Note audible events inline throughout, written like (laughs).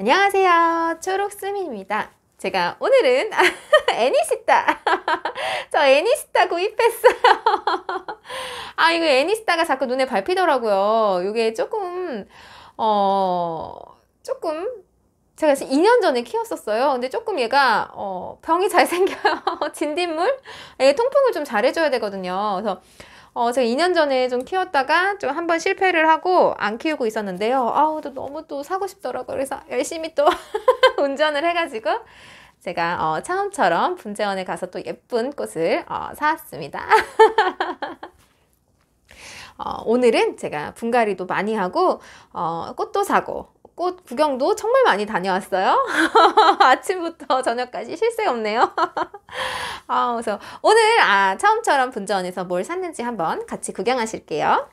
안녕하세요. 초록스미입니다 제가 오늘은 (laughs) 애니스타 (laughs) 저 애니스타 구입했어요. (laughs) 아 이거 애니스타가 자꾸 눈에 밟히더라고요. 이게 조금 어 조금 제가 2년 전에 키웠었어요. 근데 조금 얘가 어 병이 잘 생겨요. 진딧물? 얘 통풍을 좀 잘해줘야 되거든요. 그래서 어, 제가 2년 전에 좀 키웠다가 좀한번 실패를 하고 안 키우고 있었는데요. 아우, 또 너무 또 사고 싶더라고요. 그래서 열심히 또 (laughs) 운전을 해가지고 제가 어, 처음처럼 분재원에 가서 또 예쁜 꽃을 어, 사왔습니다. (laughs) 어, 오늘은 제가 분갈이도 많이 하고 어, 꽃도 사고 꽃 구경도 정말 많이 다녀왔어요. (laughs) 아침부터 저녁까지 쉴새 없네요. (laughs) 아, 그래서 오늘 아, 처음처럼 분전에서 뭘 샀는지 한번 같이 구경하실게요.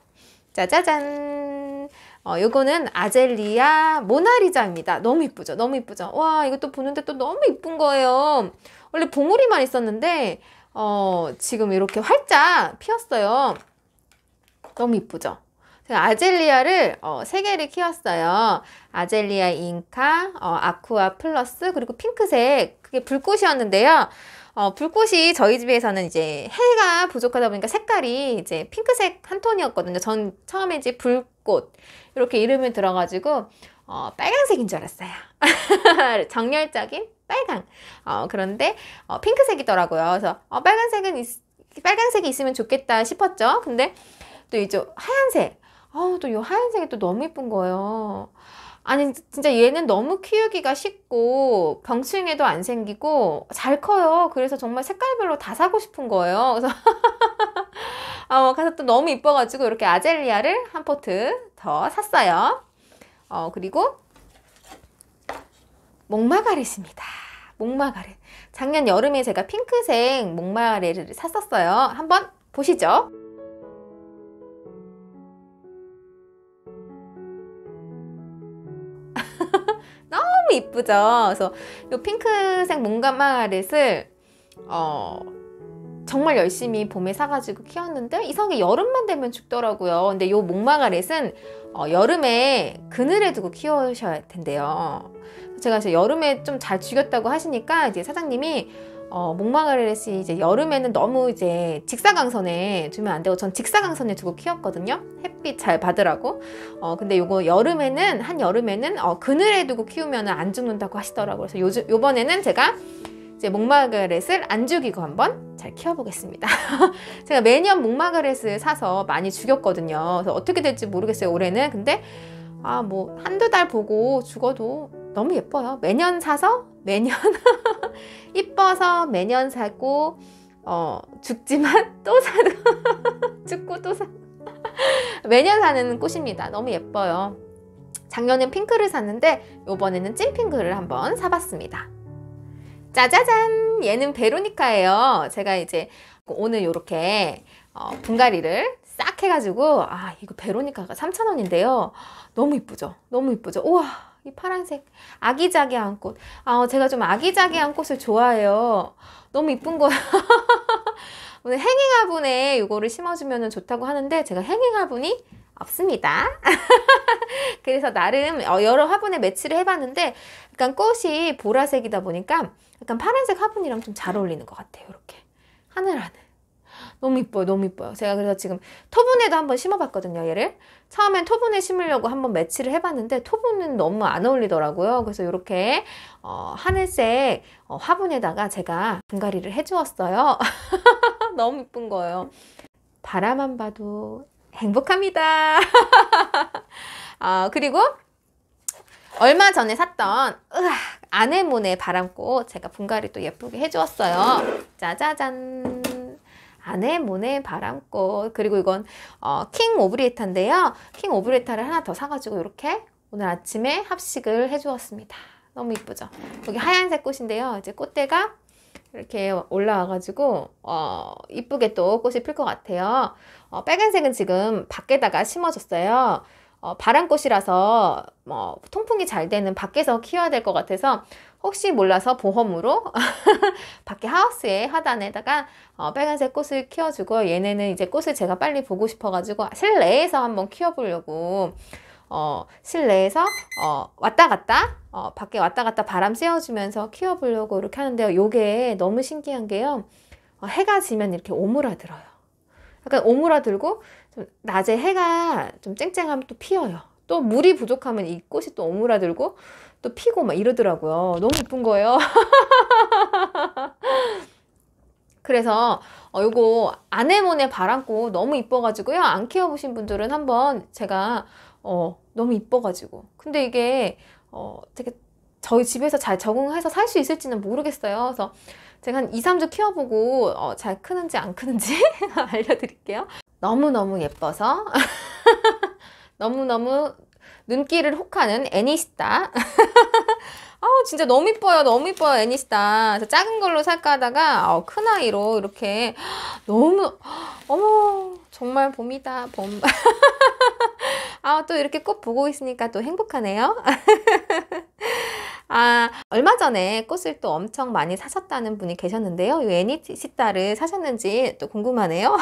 짜자잔. 어, 요거는 아젤리아 모나리자입니다. 너무 이쁘죠? 너무 이쁘죠? 와, 이것도 보는데 또 너무 이쁜 거예요. 원래 봉우리만 있었는데, 어, 지금 이렇게 활짝 피었어요. 너무 이쁘죠? 그 아젤리아를 어, 3개를 키웠어요. 아젤리아 잉카, 어, 아쿠아 플러스, 그리고 핑크색, 그게 불꽃이었는데요. 어, 불꽃이 저희 집에서는 이제 해가 부족하다 보니까 색깔이 이제 핑크색 한 톤이었거든요. 전 처음에 이제 불꽃 이렇게 이름을 들어가지고 어, 빨간색인 줄 알았어요. (laughs) 정열적인 빨강. 어, 그런데 어, 핑크색이더라고요. 그래서 어, 빨간색은 있, 빨간색이 있으면 좋겠다 싶었죠. 근데 또 이제 하얀색. 아우 또이 하얀색이 또 너무 예쁜 거예요. 아니 진짜 얘는 너무 키우기가 쉽고 병충해도 안 생기고 잘 커요. 그래서 정말 색깔별로 다 사고 싶은 거예요. 그래서 어, (laughs) 가서 또 너무 이뻐가지고 이렇게 아젤리아를 한 포트 더 샀어요. 어, 그리고 목마가렛입니다. 목마가리 작년 여름에 제가 핑크색 목마가리를 샀었어요. 한번 보시죠. 이쁘죠? 그래서 이 핑크색 몽가마렛을 어, 정말 열심히 봄에 사가지고 키웠는데 이상하게 여름만 되면 죽더라고요. 근데 요 목마가렛은 어, 여름에 그늘에 두고 키우셔야 된대요. 제가 이제 여름에 좀 잘 죽였다고 하시니까 이제 사장님이 어, 목마가렛이 이제 여름에는 너무 이제 직사광선에 두면 안 되고 전 직사광선에 두고 키웠거든요. 햇빛 잘 받으라고. 어, 근데 요거 여름에는 한 여름에는 어, 그늘에 두고 키우면 안 죽는다고 하시더라고요. 그래서 요즘 요번에는 제가 이제 목마가렛을 안 죽이고 한번 잘 키워보겠습니다. (laughs) 제가 매년 목마가렛을 사서 많이 죽였거든요. 그래서 어떻게 될지 모르겠어요. 올해는 근데 아 뭐 한두 달 보고 죽어도 너무 예뻐요. 매년 사서 매년 (laughs) 이뻐서 매년 사고 어, 죽지만 (laughs) 또 사고 죽고 또사 (laughs) 매년 사는 꽃입니다. 너무 예뻐요. 작년엔 핑크를 샀는데 이번에는 찐핑크를 한번 사봤습니다. 짜자잔! 얘는 베로니카예요. 제가 이제 오늘 이렇게 어, 분갈이를 싹 해가지고 아 이거 베로니카가 3,000원인데요. 너무 이쁘죠? 너무 이쁘죠? 우와 이 파란색 아기자기한 꽃. 아, 제가 좀 아기자기한 꽃을 좋아해요. 너무 이쁜 거야. (laughs) 오늘 행잉화분에 이거를 심어주면 좋다고 하는데 제가 행잉화분이 없습니다. (laughs) 그래서 나름 어, 여러 화분에 매치를 해봤는데 약간 꽃이 보라색이다 보니까 약간 파란색 화분이랑 좀 잘 어울리는 것 같아요. 이렇게 하늘하늘. 너무 이뻐요. 너무 이뻐요. 제가 그래서 지금 토분에도 한번 심어봤거든요. 얘를. 처음엔 토분에 심으려고 한번 매치를 해봤는데 토분은 너무 안 어울리더라고요. 그래서 이렇게 어, 하늘색 어, 화분에다가 제가 분갈이를 해주었어요. (laughs) 너무 이쁜 거예요. 바라만 봐도 행복합니다. (laughs) 아 그리고 얼마 전에 샀던 으악, 아네모네 바람꽃 제가 분갈이 또 예쁘게 해주었어요. 짜자잔. 아내모네 바람꽃 그리고 이건 어, 킹 오브리에타인데요. 킹 오브리에타를 하나 더 사가지고 이렇게 오늘 아침에 합식을 해주었습니다. 너무 이쁘죠? 여기 하얀색 꽃인데요. 이제 꽃대가 이렇게 올라와가지고 어 이쁘게 또 꽃이 필 것 같아요. 어, 빨간색은 지금 밖에다가 심어줬어요. 어, 바람꽃이라서 뭐 통풍이 잘 되는 밖에서 키워야 될 것 같아서 혹시 몰라서 보험으로 (laughs) 밖에 하우스에 하단에다가 어, 빨간색 꽃을 키워주고 얘네는 이제 꽃을 제가 빨리 보고 싶어가지고 실내에서 한번 키워보려고 어, 실내에서 어, 왔다 갔다 어, 밖에 왔다 갔다 바람 쐬어주면서 키워보려고 이렇게 하는데요. 요게 너무 신기한 게요. 어, 해가 지면 이렇게 오므라들어요. 약간 오므라들고 좀 낮에 해가 좀 쨍쨍하면 또 피어요. 또 물이 부족하면 이 꽃이 또 오므라들고 또 피고 막 이러더라고요. 너무 예쁜 거예요. (laughs) 그래서 어, 요거 아네모네 바람꽃 너무 이뻐가지고요. 안 키워보신 분들은 한번 제가 어, 너무 이뻐가지고 근데 이게 어, 되게 저희 집에서 잘 적응해서 살 수 있을지는 모르겠어요. 그래서 제가 한 2, 3주 키워보고 어, 잘 크는지 안 크는지 (laughs) 알려드릴게요. 너무너무 예뻐서 (laughs) 너무너무 눈길을 혹하는 애니스타 (laughs) 아 진짜 너무 이뻐요 너무 이뻐요 애니스타 작은 걸로 살까 하다가 어, 큰아이로 이렇게 (gasps) 너무 (gasps) 어머 정말 봄이다 봄 (laughs) 아, 또 이렇게 꽃 보고 있으니까 또 행복하네요. (laughs) 아, 얼마 전에 꽃을 또 엄청 많이 사셨다는 분이 계셨는데요. 이 애니시타를 사셨는지 또 궁금하네요.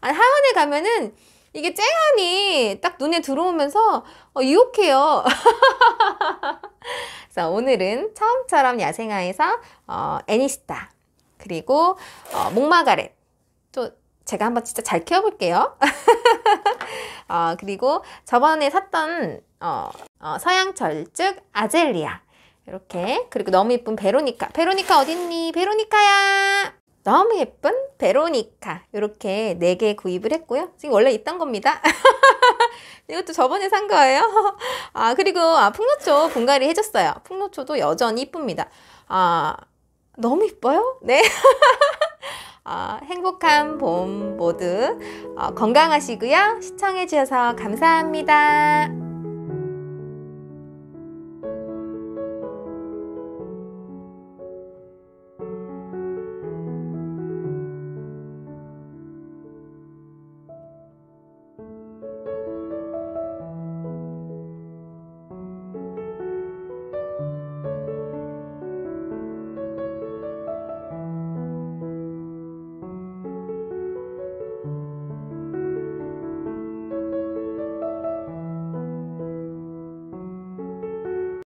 아, 하원에 가면은 이게 쨍하니딱 눈에 들어오면서 어, 유혹해요. (laughs) 그래서 오늘은 처음처럼 야생화에서 어, 애니시타 그리고 어, 목마가렛 또 제가 한번 진짜 잘 키워볼게요. (laughs) 어, 그리고 저번에 샀던 어, 어, 서양절즉 아젤리아 이렇게 그리고 너무 예쁜 베로니카 베로니카 어딨니 베로니카야 너무 예쁜 베로니카 이렇게 4개 구입을 했고요. 지금 원래 있던 겁니다. (laughs) 이것도 저번에 산 거예요. (laughs) 아 그리고 아, 풍로초 분갈이 해줬어요. 풍로초도 여전히 이쁩니다. 아 너무 이뻐요? 네. (laughs) 아, 행복한 봄 모두 어, 건강하시고요. 시청해주셔서 감사합니다.